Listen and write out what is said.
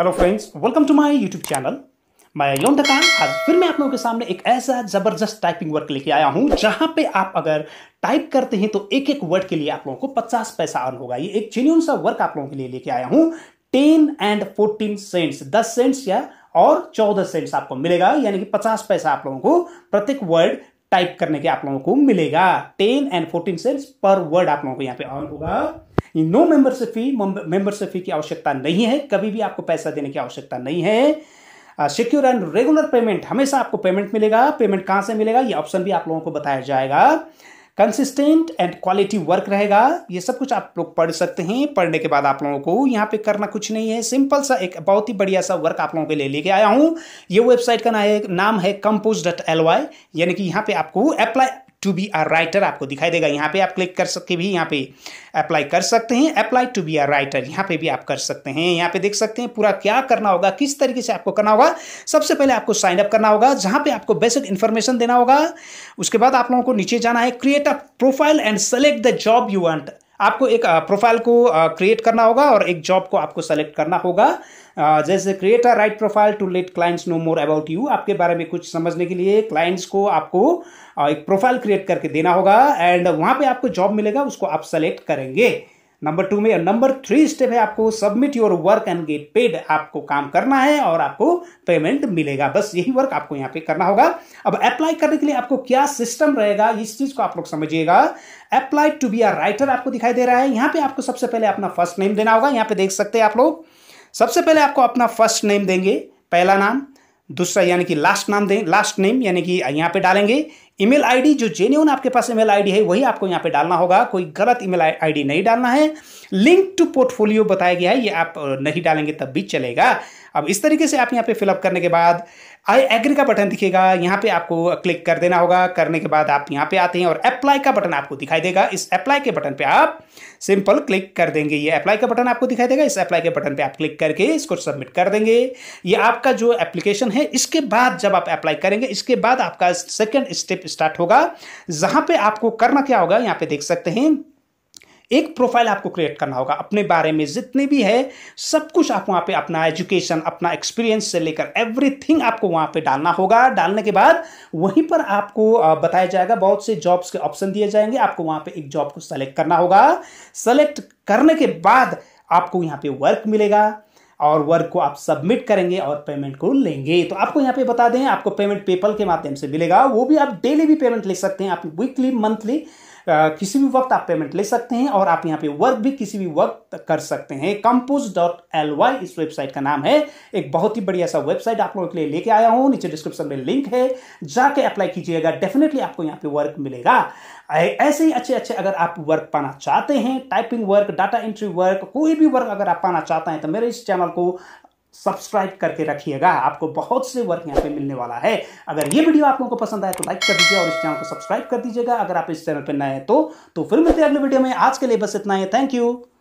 hello friends welcome to my YouTube channel मैं यौन दकान आज फिर मैं आप लोगों के सामने एक ऐसा ज़बरदस्त टाइपिंग वर्क लेके आया हूँ जहां पे आप अगर टाइप करते हैं तो एक एक वर्ड के लिए आप लोगों को 50 पैसा अर्न होगा ये एक जेन्यून सा वर्क आप लोगों के लिए लेके आया हूँ टेन एंड फोर्टीन सेंट्स दस सेंट्स या और चौदह सेंट्स आपको मिलेगा यानी कि पचास पैसा आप लोगों को प्रत्येक वर्ड टाइप करने के आप लोगों को मिलेगा ten and fourteen cents per word आप लोगों को यहाँ पे अर्न होगा no membership fee membership fee की आवश्यकता नहीं है कभी भी आपको पैसा देने की आवश्यकता नहीं है सिक्योर एंड रेगुलर पेमेंट हमेशा आपको पेमेंट मिलेगा पेमेंट कहाँ से मिलेगा ये ऑप्शन भी आप लोगों को बताया जाएगा कंसिस्टेंट एंड क्वालिटी वर्क रहेगा ये सब कुछ आप लोग पढ़ सकते हैं पढ़ने के बाद आप लोगों को यहाँ पे करना कुछ नहीं है सिंपल सा एक बहुत ही बढ़िया सा वर्क आप लोगों के लिए लेके आया हूँ ये वेबसाइट का नाम है कंपोज डॉट एल वाई यानी कि यहाँ पे आपको apply to be a writer आपको दिखाई देगा यहाँ पे आप क्लिक कर सकते भी यहाँ पे अप्लाई कर सकते हैं apply to be a writer यहाँ पे भी आप कर सकते हैं यहाँ पे देख सकते हैं पूरा क्या करना होगा किस तरीके से आपको करना होगा सबसे पहले आपको साइन अप करना होगा जहाँ पे आपको बेसिक इन्फॉर्मेशन देना होगा उसके बाद आप लोगों को नीचे जाना है create a profile and select the job you want आपको एक प्रोफाइल को क्रिएट करना होगा और एक जॉब को आपको सेलेक्ट करना होगा जैसे create a right profile to let clients know more about you आपके बारे में कुछ समझने के लिए क्लाइंट्स को आपको एक प्रोफाइल क्रिएट करके देना होगा एंड वहाँ पे आपको जॉब मिलेगा उसको आप सेलेक्ट करेंगे नंबर टू में नंबर थ्री स्टेप है आपको submit your work and get paid आपको काम करना है और आपको पेमेंट मिलेगा बस यही वर्क आपको यहाँ पे करना होगा अब अप्लाई करने के लिए आपको क्या सिस्टम रहेगा इस चीज को आप लोग समझिएगा apply to be a writer आपको दिखाई दे रहा है यहाँ पे आपको सबसे पहले अपना फर्स्ट नेम देना होगा यहाँ पे देख सकते हैं आप लोग सबसे पहले आपको अपना फर्स्ट नेम देंगे पहला नाम दूसरा यानी कि लास्ट नाम दें लास्ट नेम यानी कि यहाँ पे डालेंगे ईमेल आईडी जो जेन्यून आपके पास ईमेल आईडी है वही आपको यहाँ पे डालना होगा कोई गलत ईमेल आईडी नहीं डालना है लिंक टू पोर्टफोलियो बताया गया है ये आप नहीं डालेंगे तब भी चलेगा अब इस तरीके से आप यहाँ पे फिलअप करने के बाद आई एग्री का बटन दिखेगा यहाँ पे आपको क्लिक कर देना होगा करने के बाद आप यहाँ पे आते हैं और अप्लाई का बटन आपको दिखाई देगा इस अप्लाई के बटन पे आप सिंपल क्लिक कर देंगे ये अप्लाई का बटन आपको दिखाई देगा इस अप्लाई के बटन पे आप क्लिक करके इसको सबमिट कर देंगे ये आपका जो एप्लीकेशन है इसके बाद जब आप अप्लाई करेंगे इसके बाद आपका सेकेंड स्टेप स्टार्ट होगा जहां पे आपको करना क्या होगा यहां पे देख सकते हैं एक प्रोफाइल आपको क्रिएट करना होगा अपने बारे में जितने भी है सब कुछ आप वहां पे अपना एजुकेशन अपना एक्सपीरियंस से लेकर एवरीथिंग आपको वहां पे डालना होगा डालने के बाद वहीं पर आपको बताया जाएगा बहुत से जॉब्स के ऑप्शन दिए जाएंगे आपको वहां पे एक जॉब को सेलेक्ट करना होगा सेलेक्ट करने के बाद आपको यहाँ पे वर्क मिलेगा और वर्क को आप सबमिट करेंगे और पेमेंट को लेंगे तो आपको यहाँ पे बता दें आपको पेमेंट पेपल के माध्यम से मिलेगा वो भी आप डेली भी पेमेंट ले सकते हैं आप वीकली मंथली किसी भी वक्त आप पेमेंट ले सकते हैं और आप यहाँ पे वर्क भी किसी भी वक्त कर सकते हैं कंपोज डॉट एल वाई इस वेबसाइट का नाम है एक बहुत ही बढ़िया सा वेबसाइट आप लोगों के लिए लेके आया हूँ नीचे डिस्क्रिप्शन में लिंक है जाके अप्लाई कीजिएगा डेफिनेटली आपको यहाँ पे वर्क मिलेगा ऐसे ही अच्छे अच्छे अगर आप वर्क पाना चाहते हैं typing work data entry work कोई भी वर्क अगर आप पाना चाहते हैं तो मेरे इस चैनल को सब्सक्राइब करके रखिएगा आपको बहुत से वर्क यहाँ पे मिलने वाला है अगर ये वीडियो आप लोगों को पसंद आए तो लाइक कर दीजिए और इस चैनल को सब्सक्राइब कर दीजिएगा अगर आप इस चैनल पर नए हैं तो, तो फिर मिलते हैं अगले वीडियो में आज के लिए बस इतना ही थैंक यू